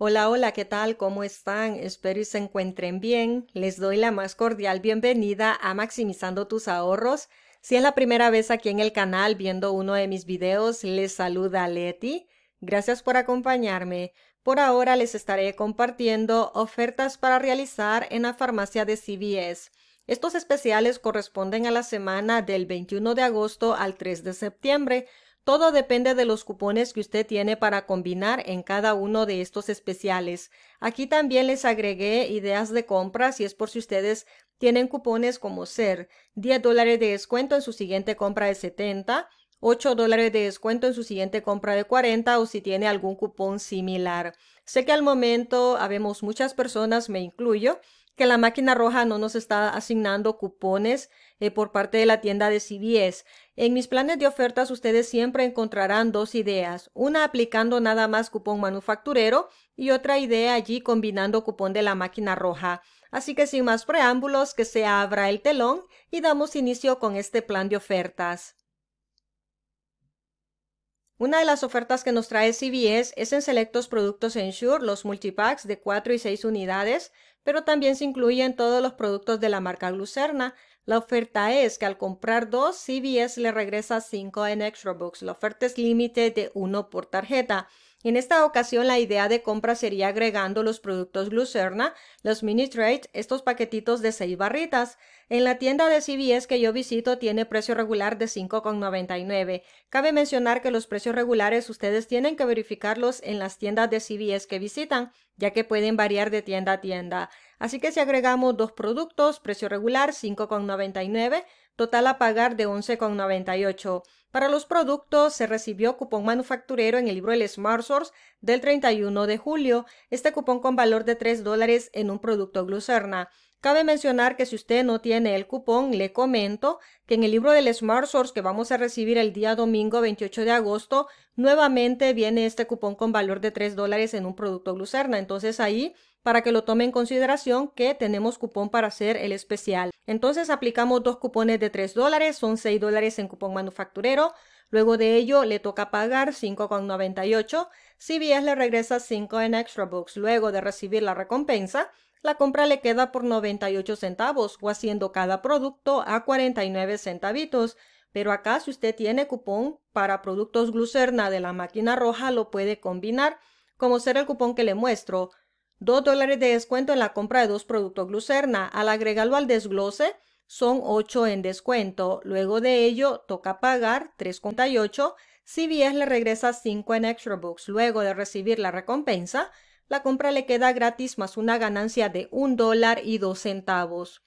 Hola, hola, ¿qué tal? ¿Cómo están? Espero y se encuentren bien. Les doy la más cordial bienvenida a Maximizando tus ahorros. Si es la primera vez aquí en el canal viendo uno de mis videos, les saluda Leti. Gracias por acompañarme. Por ahora les estaré compartiendo ofertas para realizar en la farmacia de CVS. Estos especiales corresponden a la semana del 21 de agosto al 3 de septiembre. Todo depende de los cupones que usted tiene para combinar en cada uno de estos especiales. Aquí también les agregué ideas de compras si es por si ustedes tienen cupones como ser 10 dólares de descuento en su siguiente compra de 70, 8 dólares de descuento en su siguiente compra de 40 o si tiene algún cupón similar. Sé que al momento habemos muchas personas, me incluyo, que la máquina roja no nos está asignando cupones eh, por parte de la tienda de CBS. En mis planes de ofertas ustedes siempre encontrarán dos ideas, una aplicando nada más cupón manufacturero y otra idea allí combinando cupón de la máquina roja. Así que sin más preámbulos, que se abra el telón y damos inicio con este plan de ofertas. Una de las ofertas que nos trae CBS es en selectos productos Ensure, los multipacks de 4 y 6 unidades, pero también se incluyen todos los productos de la marca Glucerna. La oferta es que al comprar dos, CBS le regresa cinco en Extra La oferta es límite de uno por tarjeta. En esta ocasión la idea de compra sería agregando los productos Lucerna, los Mini Trades, estos paquetitos de 6 barritas. En la tienda de CVS que yo visito tiene precio regular de 5,99. Cabe mencionar que los precios regulares ustedes tienen que verificarlos en las tiendas de CVS que visitan, ya que pueden variar de tienda a tienda. Así que si agregamos dos productos, precio regular 5,99 total a pagar de 11,98. Para los productos se recibió cupón manufacturero en el libro del Smart Source del 31 de julio, este cupón con valor de 3 dólares en un producto glucerna. Cabe mencionar que si usted no tiene el cupón, le comento que en el libro del Smart Source que vamos a recibir el día domingo 28 de agosto, nuevamente viene este cupón con valor de 3 dólares en un producto glucerna. Entonces ahí para que lo tome en consideración que tenemos cupón para hacer el especial. Entonces aplicamos dos cupones de 3 dólares, son 6 dólares en cupón manufacturero. Luego de ello le toca pagar 5,98. bien le regresa 5 en Extra Books. Luego de recibir la recompensa, la compra le queda por 98 centavos o haciendo cada producto a 49 centavitos. Pero acá si usted tiene cupón para productos glucerna de la máquina roja lo puede combinar, como será el cupón que le muestro. 2 dólares de descuento en la compra de dos productos glucerna. Al agregarlo al desglose, son 8 en descuento. Luego de ello, toca pagar 3.8. Si bien le regresa 5 en Extra Bucks Luego de recibir la recompensa, la compra le queda gratis más una ganancia de 1 dólar y 2 centavos.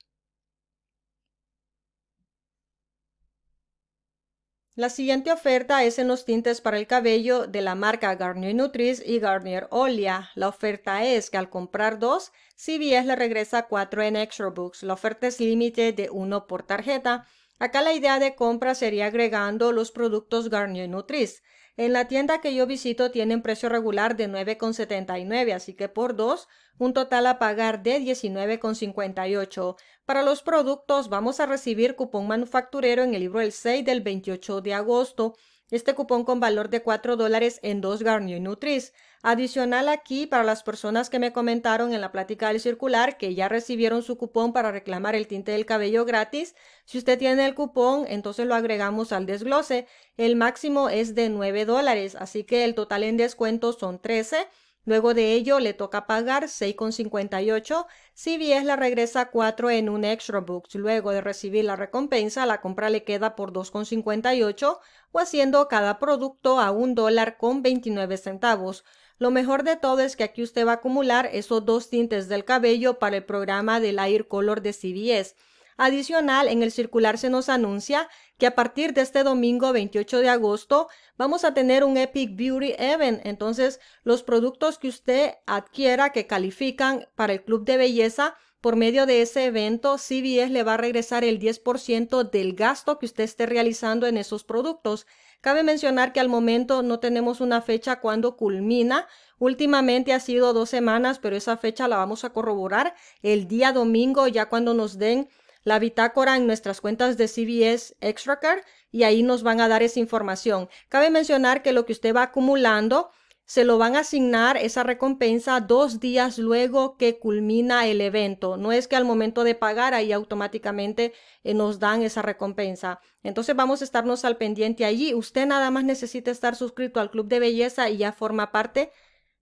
La siguiente oferta es en los tintes para el cabello de la marca Garnier Nutris y Garnier Olia. La oferta es que al comprar dos, CVS le regresa cuatro en Extra La oferta es límite de uno por tarjeta. Acá la idea de compra sería agregando los productos Garnier Nutris. En la tienda que yo visito tienen precio regular de 9,79, así que por dos, un total a pagar de 19,58. Para los productos vamos a recibir cupón manufacturero en el libro El 6 del 28 de agosto. Este cupón con valor de 4 dólares en dos Garnier Nutris. Adicional aquí, para las personas que me comentaron en la plática del circular que ya recibieron su cupón para reclamar el tinte del cabello gratis, si usted tiene el cupón, entonces lo agregamos al desglose. El máximo es de 9 dólares, así que el total en descuento son 13. Luego de ello le toca pagar 6,58, si bien la regresa 4 en un extra box, Luego de recibir la recompensa, la compra le queda por 2,58 o haciendo cada producto a un dólar con 29 centavos. Lo mejor de todo es que aquí usted va a acumular esos dos tintes del cabello para el programa del Air Color de CBS. Adicional, en el circular se nos anuncia que a partir de este domingo 28 de agosto vamos a tener un Epic Beauty Event. Entonces, los productos que usted adquiera que califican para el club de belleza por medio de ese evento, CBS le va a regresar el 10% del gasto que usted esté realizando en esos productos. Cabe mencionar que al momento no tenemos una fecha cuando culmina. Últimamente ha sido dos semanas, pero esa fecha la vamos a corroborar el día domingo, ya cuando nos den la bitácora en nuestras cuentas de CBS ExtraCard y ahí nos van a dar esa información. Cabe mencionar que lo que usted va acumulando se lo van a asignar esa recompensa dos días luego que culmina el evento. No es que al momento de pagar ahí automáticamente eh, nos dan esa recompensa. Entonces vamos a estarnos al pendiente allí. Usted nada más necesita estar suscrito al Club de Belleza y ya forma parte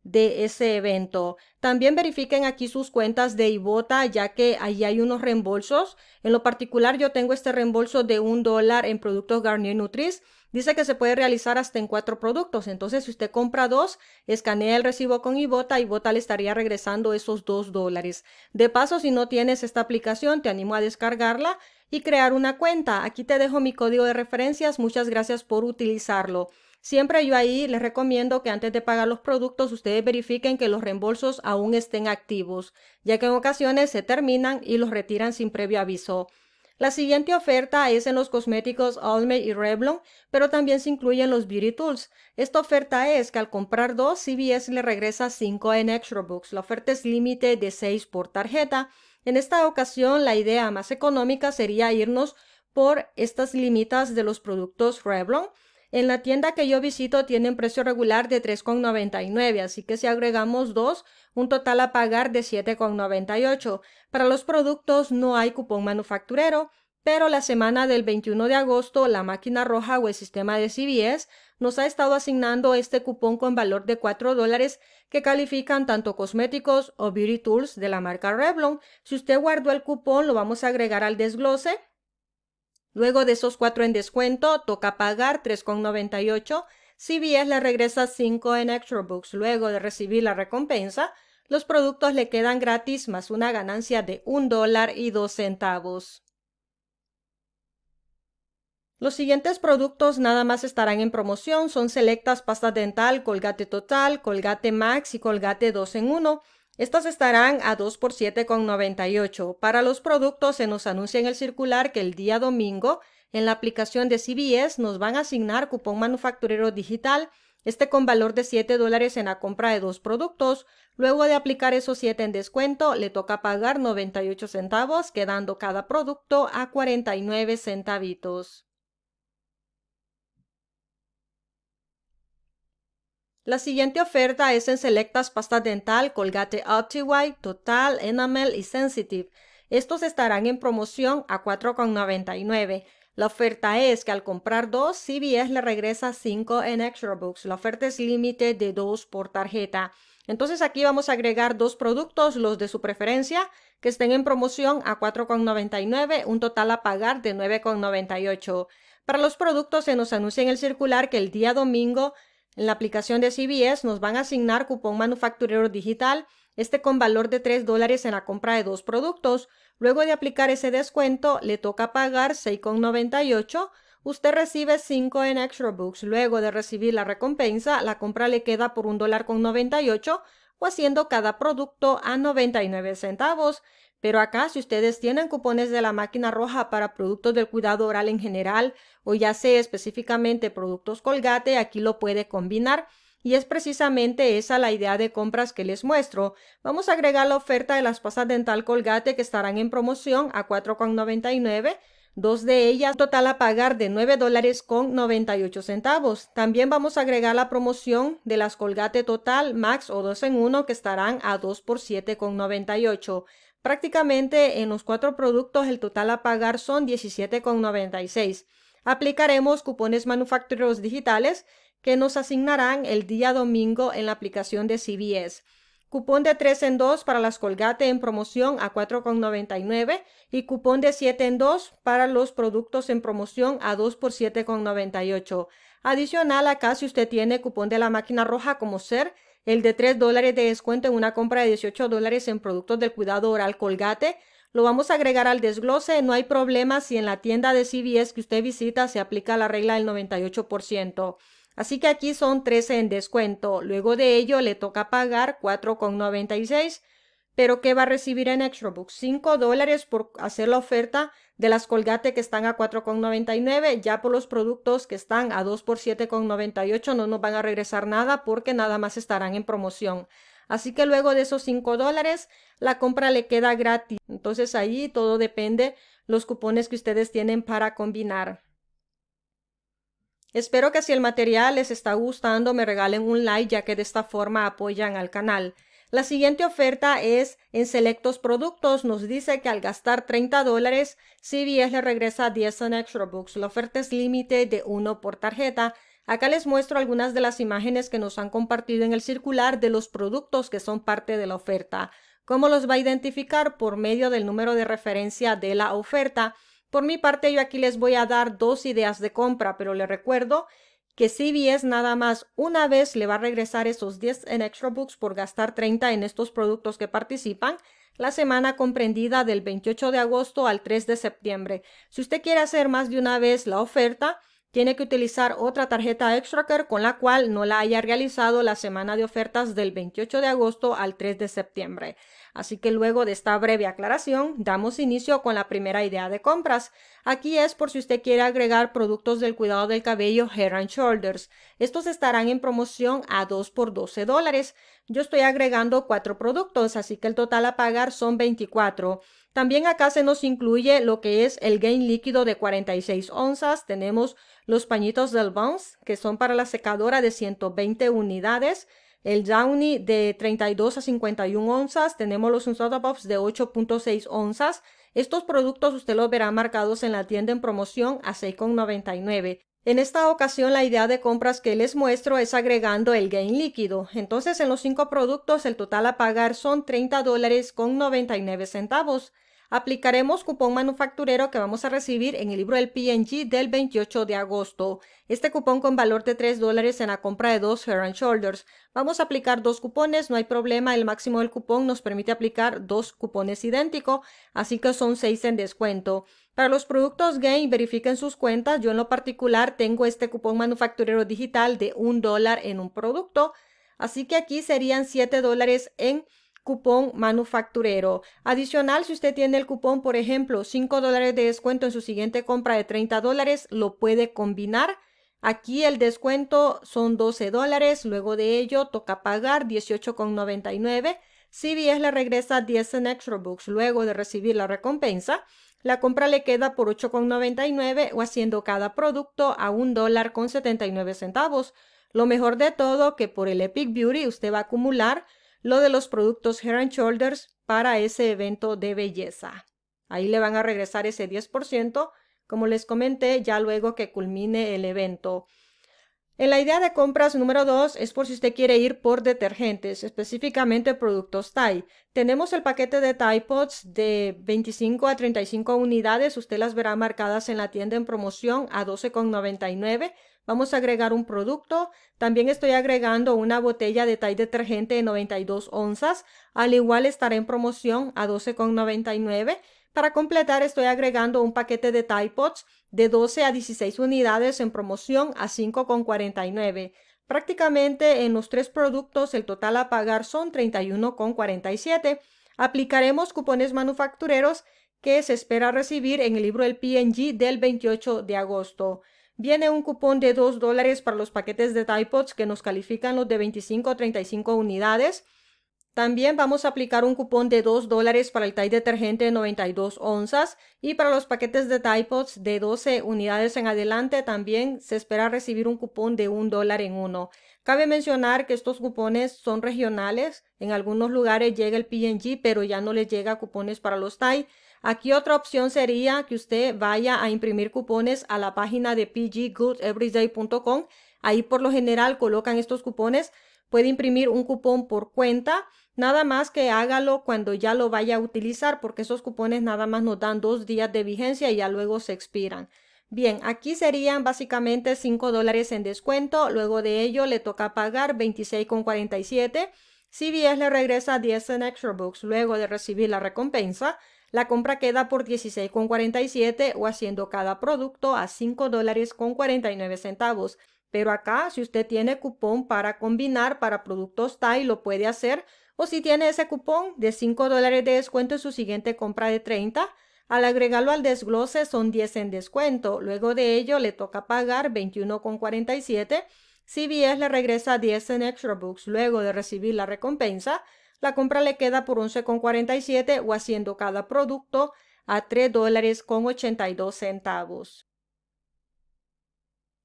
de ese evento. También verifiquen aquí sus cuentas de Ibota, ya que allí hay unos reembolsos. En lo particular, yo tengo este reembolso de un dólar en productos Garnier Nutris Dice que se puede realizar hasta en cuatro productos. Entonces, si usted compra dos, escanea el recibo con Ibota, y Ibota le estaría regresando esos dos dólares. De paso, si no tienes esta aplicación, te animo a descargarla y crear una cuenta. Aquí te dejo mi código de referencias. Muchas gracias por utilizarlo. Siempre yo ahí les recomiendo que antes de pagar los productos ustedes verifiquen que los reembolsos aún estén activos, ya que en ocasiones se terminan y los retiran sin previo aviso. La siguiente oferta es en los cosméticos Olme y Revlon, pero también se incluyen los Beauty Tools. Esta oferta es que al comprar dos, CBS le regresa cinco en Extra La oferta es límite de seis por tarjeta. En esta ocasión, la idea más económica sería irnos por estas limitas de los productos Revlon. En la tienda que yo visito tienen precio regular de 3,99, así que si agregamos dos, un total a pagar de 7,98. Para los productos no hay cupón manufacturero, pero la semana del 21 de agosto la máquina roja o el sistema de CBS nos ha estado asignando este cupón con valor de 4 dólares que califican tanto cosméticos o beauty tools de la marca Revlon. Si usted guardó el cupón lo vamos a agregar al desglose Luego de esos 4 en descuento, toca pagar 3,98. Si bien le regresa 5 en Extra Books. Luego de recibir la recompensa, los productos le quedan gratis más una ganancia de 1 dólar y 2 centavos. Los siguientes productos nada más estarán en promoción, son selectas pasta dental, colgate total, colgate max y colgate 2 en 1. Estas estarán a 2 por 7,98. Para los productos se nos anuncia en el circular que el día domingo en la aplicación de CBS nos van a asignar cupón manufacturero digital, este con valor de 7 dólares en la compra de dos productos. Luego de aplicar esos 7 en descuento, le toca pagar 98 centavos, quedando cada producto a 49 centavitos. La siguiente oferta es en selectas pasta dental Colgate Optiwhite, Total, Enamel y Sensitive. Estos estarán en promoción a $4,99. La oferta es que al comprar dos, CBS le regresa 5 en Extra La oferta es límite de 2 por tarjeta. Entonces aquí vamos a agregar dos productos, los de su preferencia, que estén en promoción a 4,99, un total a pagar de 9,98. Para los productos se nos anuncia en el circular que el día domingo en la aplicación de CBS nos van a asignar cupón manufacturero digital, este con valor de 3 dólares en la compra de dos productos. Luego de aplicar ese descuento, le toca pagar 6,98. Usted recibe 5 en Extra Books. Luego de recibir la recompensa, la compra le queda por $1.98 dólar con o haciendo cada producto a 99 centavos. Pero acá, si ustedes tienen cupones de la máquina roja para productos del cuidado oral en general o ya sea específicamente productos colgate, aquí lo puede combinar. Y es precisamente esa la idea de compras que les muestro. Vamos a agregar la oferta de las pasas dental colgate que estarán en promoción a 4,99 dos de ellas total a pagar de $9.98. dólares con centavos. También vamos a agregar la promoción de las Colgate Total Max o 2 en 1 que estarán a 2 por 7,98. con Prácticamente en los cuatro productos el total a pagar son 17,96. Aplicaremos cupones manufactureros digitales que nos asignarán el día domingo en la aplicación de CBS. Cupón de 3 en 2 para las Colgate en promoción a 4,99 y cupón de 7 en 2 para los productos en promoción a 2 por 7,98. Adicional acá si usted tiene cupón de la máquina roja como ser el de 3 dólares de descuento en una compra de 18 dólares en productos del cuidado oral Colgate, lo vamos a agregar al desglose, no hay problema si en la tienda de CVS que usted visita se aplica la regla del 98%. Así que aquí son 13 en descuento. Luego de ello le toca pagar 4,96. Pero ¿qué va a recibir en ExtraBook? 5 dólares por hacer la oferta de las Colgate que están a 4,99. Ya por los productos que están a 2 por 7,98 no nos van a regresar nada porque nada más estarán en promoción. Así que luego de esos 5 dólares, la compra le queda gratis. Entonces ahí todo depende los cupones que ustedes tienen para combinar. Espero que si el material les está gustando me regalen un like ya que de esta forma apoyan al canal. La siguiente oferta es en selectos productos. Nos dice que al gastar 30 dólares, CVS le regresa 10 en Extra Books. La oferta es límite de 1 por tarjeta. Acá les muestro algunas de las imágenes que nos han compartido en el circular de los productos que son parte de la oferta. ¿Cómo los va a identificar? Por medio del número de referencia de la oferta. Por mi parte, yo aquí les voy a dar dos ideas de compra, pero les recuerdo que es nada más una vez le va a regresar esos 10 en Extra Books por gastar 30 en estos productos que participan la semana comprendida del 28 de agosto al 3 de septiembre. Si usted quiere hacer más de una vez la oferta, tiene que utilizar otra tarjeta Extraker con la cual no la haya realizado la semana de ofertas del 28 de agosto al 3 de septiembre. Así que luego de esta breve aclaración, damos inicio con la primera idea de compras. Aquí es por si usted quiere agregar productos del cuidado del cabello Hair and Shoulders. Estos estarán en promoción a 2 por 12 dólares. Yo estoy agregando cuatro productos, así que el total a pagar son 24. También acá se nos incluye lo que es el gain líquido de 46 onzas. Tenemos los pañitos del Bounce, que son para la secadora de 120 unidades. El Downy de 32 a 51 onzas. Tenemos los Unsota de 8.6 onzas. Estos productos usted los verá marcados en la tienda en promoción a 6,99. En esta ocasión la idea de compras que les muestro es agregando el gain líquido. Entonces en los cinco productos el total a pagar son $30.99 con centavos aplicaremos cupón manufacturero que vamos a recibir en el libro del PNG del 28 de agosto. Este cupón con valor de 3 dólares en la compra de dos herren Shoulders. Vamos a aplicar dos cupones, no hay problema, el máximo del cupón nos permite aplicar dos cupones idénticos, así que son 6 en descuento. Para los productos Gain, verifiquen sus cuentas. Yo en lo particular tengo este cupón manufacturero digital de $1 dólar en un producto. Así que aquí serían 7 dólares en cupón manufacturero. Adicional, si usted tiene el cupón, por ejemplo, 5 dólares de descuento en su siguiente compra de 30 dólares, lo puede combinar. Aquí el descuento son 12 dólares, luego de ello toca pagar 18,99. bien le regresa 10 en Extra Books luego de recibir la recompensa. La compra le queda por 8,99 o haciendo cada producto a un dólar con 79 centavos. Lo mejor de todo que por el Epic Beauty usted va a acumular lo de los productos Hair and Shoulders para ese evento de belleza. Ahí le van a regresar ese 10%, como les comenté, ya luego que culmine el evento. En la idea de compras número 2 es por si usted quiere ir por detergentes, específicamente productos Thai. Tenemos el paquete de Thai Pods de 25 a 35 unidades, usted las verá marcadas en la tienda en promoción a 12,99 Vamos a agregar un producto. También estoy agregando una botella de Tide detergente de 92 onzas. Al igual estará en promoción a 12,99. Para completar estoy agregando un paquete de Tide Pods de 12 a 16 unidades en promoción a 5,49. Prácticamente en los tres productos el total a pagar son 31,47. Aplicaremos cupones manufactureros que se espera recibir en el libro del PNG del 28 de agosto. Viene un cupón de 2 dólares para los paquetes de Pods que nos califican los de 25 a 35 unidades. También vamos a aplicar un cupón de 2 dólares para el Tide detergente de 92 onzas y para los paquetes de Pods de 12 unidades en adelante también se espera recibir un cupón de 1 dólar en uno. Cabe mencionar que estos cupones son regionales, en algunos lugares llega el PNG pero ya no les llega cupones para los Tide. Aquí otra opción sería que usted vaya a imprimir cupones a la página de pggoodeveryday.com. Ahí por lo general colocan estos cupones. Puede imprimir un cupón por cuenta, nada más que hágalo cuando ya lo vaya a utilizar, porque esos cupones nada más nos dan dos días de vigencia y ya luego se expiran. Bien, aquí serían básicamente 5 dólares en descuento, luego de ello le toca pagar 26,47. Si bien le regresa 10 en Extra Books luego de recibir la recompensa. La compra queda por 16,47 o haciendo cada producto a $5.49. dólares con centavos. Pero acá, si usted tiene cupón para combinar para productos Thai, lo puede hacer. O si tiene ese cupón de 5 dólares de descuento en su siguiente compra de 30, al agregarlo al desglose son 10 en descuento. Luego de ello le toca pagar 21,47. CBS le regresa 10 en Extra Books luego de recibir la recompensa la compra le queda por 11,47 o haciendo cada producto a 3 dólares con 82 centavos.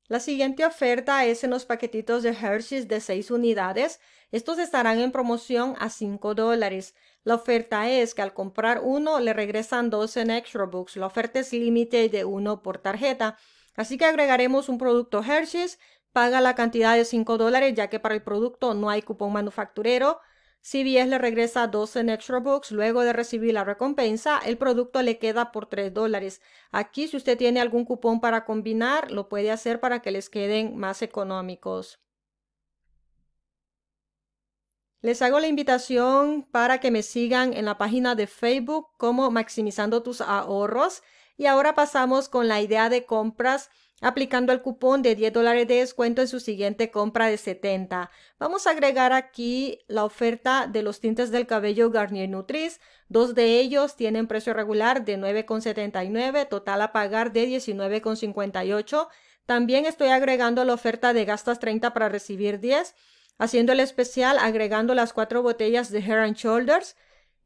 La siguiente oferta es en los paquetitos de Hershey's de 6 unidades. Estos estarán en promoción a 5 dólares. La oferta es que al comprar uno le regresan $12 en Extra La oferta es límite de uno por tarjeta. Así que agregaremos un producto Hershey's. Paga la cantidad de 5 dólares ya que para el producto no hay cupón manufacturero si bien le regresa 12 en Extra Books. Luego de recibir la recompensa, el producto le queda por 3 dólares. Aquí, si usted tiene algún cupón para combinar, lo puede hacer para que les queden más económicos. Les hago la invitación para que me sigan en la página de Facebook como Maximizando tus ahorros. Y ahora pasamos con la idea de compras aplicando el cupón de 10 dólares de descuento en su siguiente compra de 70. Vamos a agregar aquí la oferta de los tintes del cabello Garnier Nutris. Dos de ellos tienen precio regular de 9,79, total a pagar de 19,58. También estoy agregando la oferta de gastas 30 para recibir 10, haciendo el especial agregando las cuatro botellas de Hair and Shoulders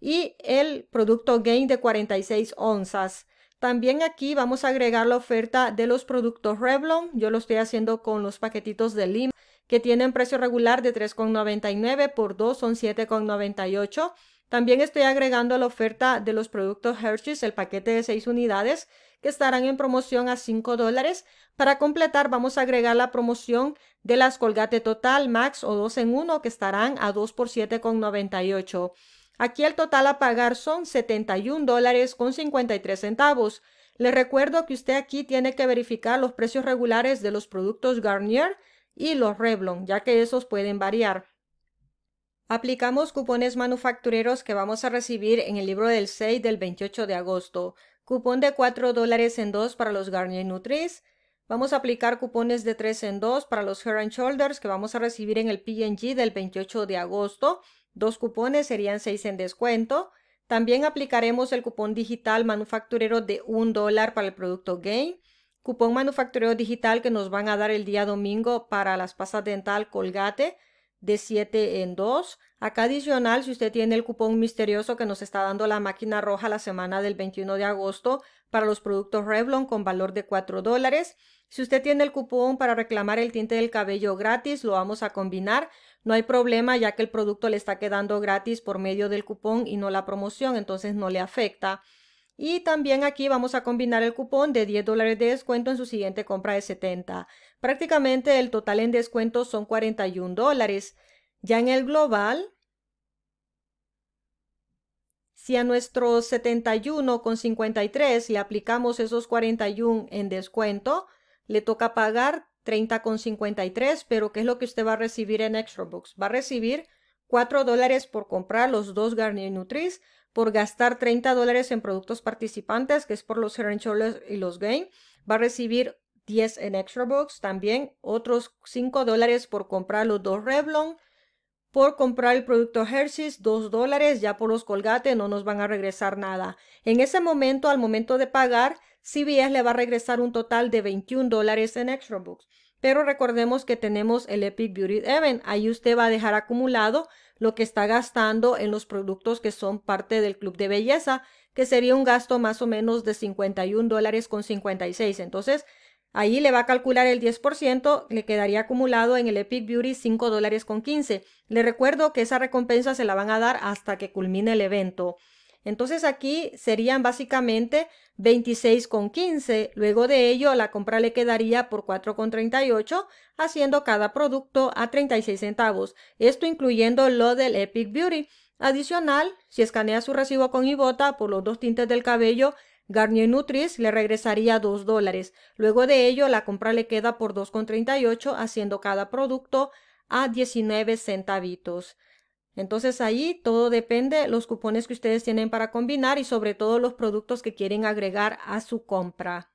y el producto Gain de 46 onzas. También aquí vamos a agregar la oferta de los productos Revlon. Yo lo estoy haciendo con los paquetitos de Lima que tienen precio regular de 3,99 por 2 son 7,98. También estoy agregando la oferta de los productos Hershey's, el paquete de 6 unidades que estarán en promoción a 5 dólares. Para completar vamos a agregar la promoción de las Colgate Total Max o 2 en 1 que estarán a 2 por 7,98. Aquí el total a pagar son $71.53. dólares con centavos. Le recuerdo que usted aquí tiene que verificar los precios regulares de los productos Garnier y los Revlon, ya que esos pueden variar. Aplicamos cupones manufactureros que vamos a recibir en el libro del 6 del 28 de agosto. Cupón de 4 dólares en 2 para los Garnier Nutris. Vamos a aplicar cupones de 3 en 2 para los Hair and Shoulders que vamos a recibir en el PG del 28 de agosto. Dos cupones serían 6 en descuento. También aplicaremos el cupón digital manufacturero de un dólar para el producto Gain. Cupón manufacturero digital que nos van a dar el día domingo para las pasas dental Colgate de 7 en 2. Acá adicional, si usted tiene el cupón misterioso que nos está dando la máquina roja la semana del 21 de agosto para los productos Revlon con valor de 4 dólares. Si usted tiene el cupón para reclamar el tinte del cabello gratis, lo vamos a combinar no hay problema ya que el producto le está quedando gratis por medio del cupón y no la promoción, entonces no le afecta. Y también aquí vamos a combinar el cupón de 10 dólares de descuento en su siguiente compra de 70. Prácticamente el total en descuento son 41 dólares. Ya en el global, si a nuestro 71,53 le aplicamos esos 41 en descuento, le toca pagar 30,53, pero ¿qué es lo que usted va a recibir en Extra Va a recibir 4 dólares por comprar los dos Garnier Nutris, por gastar 30 dólares en productos participantes, que es por los Herencholes y los Gain. Va a recibir 10 en Extra también otros 5 dólares por comprar los dos Revlon, por comprar el producto Hershey's, 2 dólares, ya por los colgate no nos van a regresar nada. En ese momento, al momento de pagar, bien le va a regresar un total de 21 dólares en Extra Books. Pero recordemos que tenemos el Epic Beauty Event. Ahí usted va a dejar acumulado lo que está gastando en los productos que son parte del club de belleza, que sería un gasto más o menos de 51 dólares con 56. Entonces, ahí le va a calcular el 10%, le quedaría acumulado en el Epic Beauty 5 dólares con 15. Le recuerdo que esa recompensa se la van a dar hasta que culmine el evento. Entonces aquí serían básicamente 26,15. Luego de ello, la compra le quedaría por 4,38, haciendo cada producto a 36 centavos. Esto incluyendo lo del Epic Beauty. Adicional, si escanea su recibo con Ibota por los dos tintes del cabello, Garnier Nutris le regresaría 2 dólares. Luego de ello, la compra le queda por 2,38, haciendo cada producto a 19 centavitos. Entonces ahí todo depende los cupones que ustedes tienen para combinar y sobre todo los productos que quieren agregar a su compra.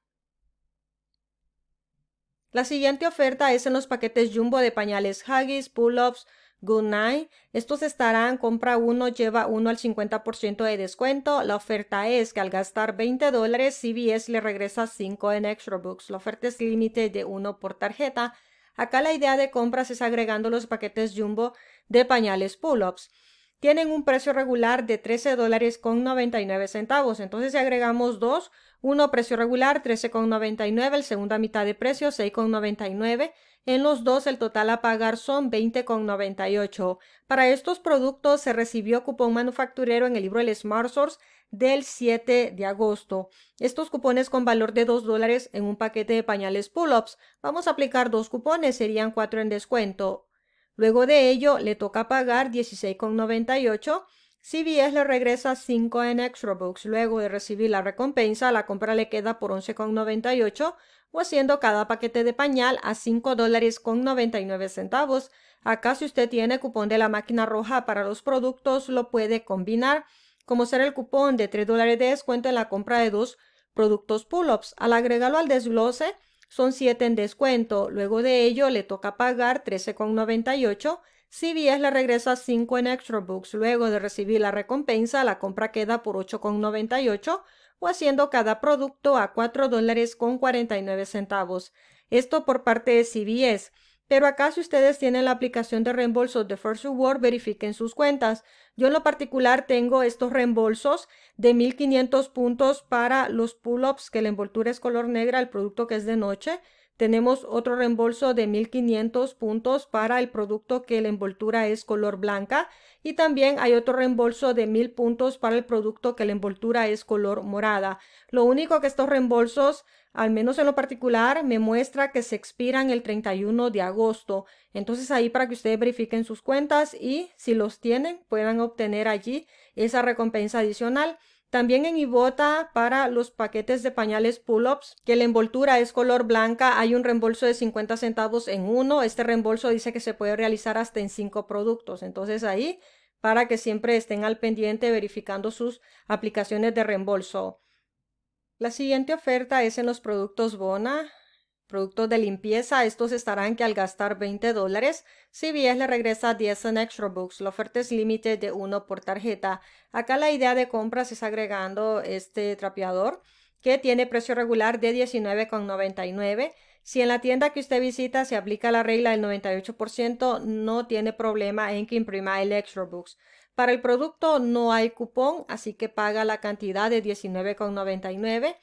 La siguiente oferta es en los paquetes Jumbo de pañales Huggies, Pull-ups, Good Night. Estos estarán compra uno, lleva uno al 50% de descuento. La oferta es que al gastar 20 dólares, CBS le regresa 5 en Extra Books. La oferta es límite de uno por tarjeta. Acá la idea de compras es agregando los paquetes Jumbo de pañales pull-ups. Tienen un precio regular de 13 dólares con 99 centavos. Entonces, si agregamos dos, uno precio regular 13,99, el segunda mitad de precio 6,99. En los dos el total a pagar son 20,98. Para estos productos se recibió cupón manufacturero en el libro El Smart Source del 7 de agosto. Estos cupones con valor de 2 dólares en un paquete de pañales pull-ups. Vamos a aplicar dos cupones, serían cuatro en descuento. Luego de ello, le toca pagar 16,98. CBS le regresa 5 en Extra Luego de recibir la recompensa, la compra le queda por 11,98 o haciendo cada paquete de pañal a $5.99. dólares con centavos. Acá si usted tiene cupón de la máquina roja para los productos, lo puede combinar, como ser el cupón de 3 dólares de descuento en la compra de dos productos pull-ups. Al agregarlo al desglose, son 7 en descuento. Luego de ello le toca pagar 13,98. CBS le regresa 5 en Extra Books. Luego de recibir la recompensa, la compra queda por 8,98 o haciendo cada producto a 4 dólares con 49 centavos. Esto por parte de CBS. Pero acá si ustedes tienen la aplicación de reembolsos de First Reward, verifiquen sus cuentas. Yo en lo particular tengo estos reembolsos de 1500 puntos para los pull-ups, que la envoltura es color negra, el producto que es de noche, tenemos otro reembolso de 1500 puntos para el producto que la envoltura es color blanca y también hay otro reembolso de 1000 puntos para el producto que la envoltura es color morada. Lo único que estos reembolsos, al menos en lo particular, me muestra que se expiran el 31 de agosto. Entonces ahí para que ustedes verifiquen sus cuentas y si los tienen puedan obtener allí esa recompensa adicional. También en Ibota para los paquetes de pañales pull-ups, que la envoltura es color blanca, hay un reembolso de 50 centavos en uno. Este reembolso dice que se puede realizar hasta en cinco productos. Entonces ahí, para que siempre estén al pendiente verificando sus aplicaciones de reembolso. La siguiente oferta es en los productos Bona. Productos de limpieza, estos estarán que al gastar 20 dólares, bien le regresa 10 en Extra Books. La oferta es límite de uno por tarjeta. Acá la idea de compras es agregando este trapeador que tiene precio regular de 19,99. Si en la tienda que usted visita se aplica la regla del 98%, no tiene problema en que imprima el Extra para el producto no hay cupón, así que paga la cantidad de $19,99.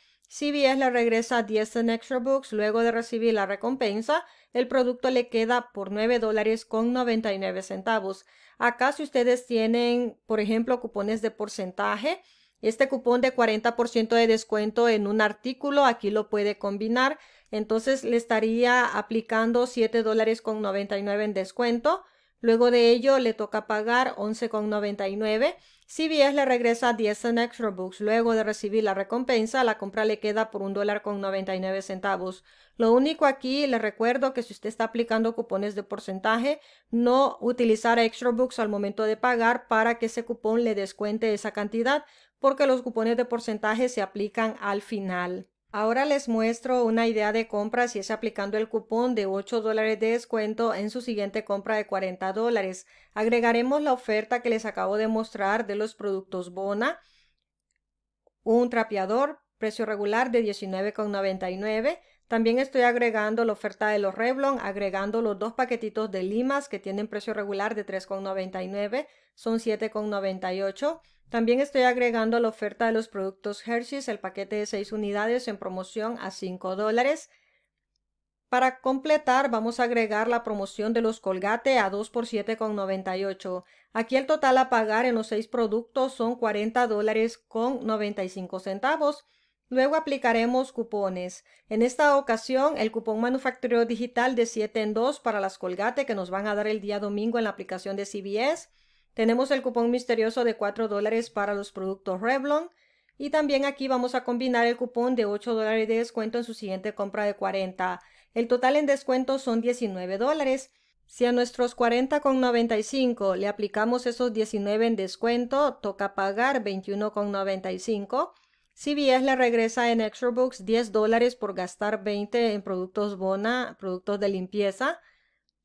bien le regresa 10 en Extra Books luego de recibir la recompensa. El producto le queda por $9.99. Acá si ustedes tienen, por ejemplo, cupones de porcentaje, este cupón de 40% de descuento en un artículo, aquí lo puede combinar. Entonces le estaría aplicando $7.99 en descuento. Luego de ello le toca pagar 11,99. bien le regresa 10 en Extra Books. Luego de recibir la recompensa, la compra le queda por un dólar con 99 centavos. Lo único aquí, le recuerdo que si usted está aplicando cupones de porcentaje, no utilizar Extra Books al momento de pagar para que ese cupón le descuente esa cantidad, porque los cupones de porcentaje se aplican al final. Ahora les muestro una idea de compra si es aplicando el cupón de 8 dólares de descuento en su siguiente compra de 40 dólares. Agregaremos la oferta que les acabo de mostrar de los productos Bona, un trapeador, precio regular de $19,99, también estoy agregando la oferta de los Revlon, agregando los dos paquetitos de limas que tienen precio regular de 3,99, son 7,98. También estoy agregando la oferta de los productos Hershey's, el paquete de 6 unidades en promoción a 5 dólares. Para completar, vamos a agregar la promoción de los Colgate a 2 por 7,98. Aquí el total a pagar en los 6 productos son $40.95. dólares con centavos. Luego aplicaremos cupones. En esta ocasión, el cupón manufacturero digital de 7 en 2 para las Colgate que nos van a dar el día domingo en la aplicación de CBS. Tenemos el cupón misterioso de 4 dólares para los productos Revlon. Y también aquí vamos a combinar el cupón de 8 dólares de descuento en su siguiente compra de 40. El total en descuento son 19 dólares. Si a nuestros 40,95 le aplicamos esos 19 en descuento, toca pagar 21,95 CBS le regresa en Extra 10 dólares por gastar 20 en productos Bona, productos de limpieza,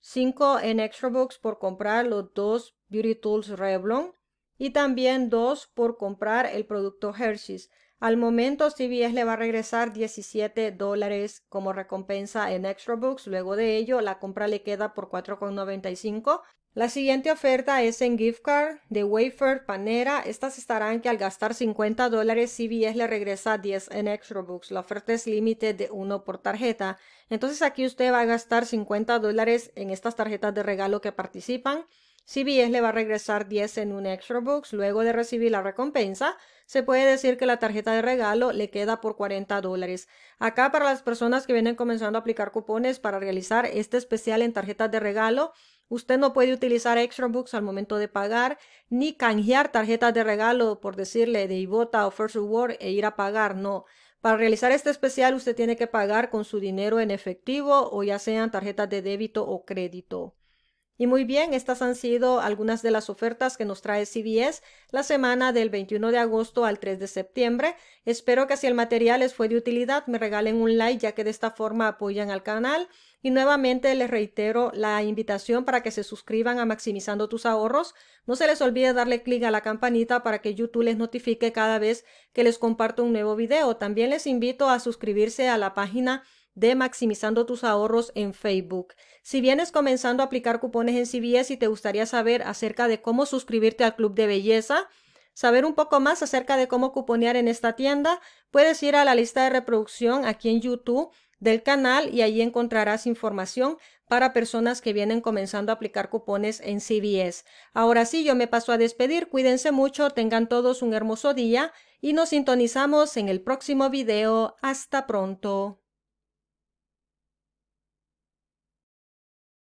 5 en Extra por comprar los dos Beauty Tools Revlon y también 2 por comprar el producto Hershey's. Al momento CBS le va a regresar 17 dólares como recompensa en Extra Luego de ello, la compra le queda por 4,95 la siguiente oferta es en gift card de Wafer Panera. Estas estarán que al gastar 50 dólares CBS le regresa 10 en Extra Books. La oferta es límite de 1 por tarjeta. Entonces aquí usted va a gastar 50 dólares en estas tarjetas de regalo que participan. CBS le va a regresar 10 en un Extra Books. Luego de recibir la recompensa, se puede decir que la tarjeta de regalo le queda por 40 dólares. Acá para las personas que vienen comenzando a aplicar cupones para realizar este especial en tarjetas de regalo, Usted no puede utilizar Extra Books al momento de pagar ni canjear tarjetas de regalo por decirle de Ibota o First Reward e ir a pagar, no. Para realizar este especial usted tiene que pagar con su dinero en efectivo o ya sean tarjetas de débito o crédito. Y muy bien, estas han sido algunas de las ofertas que nos trae CBS la semana del 21 de agosto al 3 de septiembre. Espero que si el material les fue de utilidad me regalen un like ya que de esta forma apoyan al canal. Y nuevamente les reitero la invitación para que se suscriban a Maximizando tus ahorros. No se les olvide darle clic a la campanita para que YouTube les notifique cada vez que les comparto un nuevo video. También les invito a suscribirse a la página de Maximizando tus ahorros en Facebook. Si vienes comenzando a aplicar cupones en CBS y te gustaría saber acerca de cómo suscribirte al Club de Belleza, saber un poco más acerca de cómo cuponear en esta tienda, puedes ir a la lista de reproducción aquí en YouTube del canal y ahí encontrarás información para personas que vienen comenzando a aplicar cupones en CBS. Ahora sí, yo me paso a despedir, cuídense mucho, tengan todos un hermoso día y nos sintonizamos en el próximo video. Hasta pronto.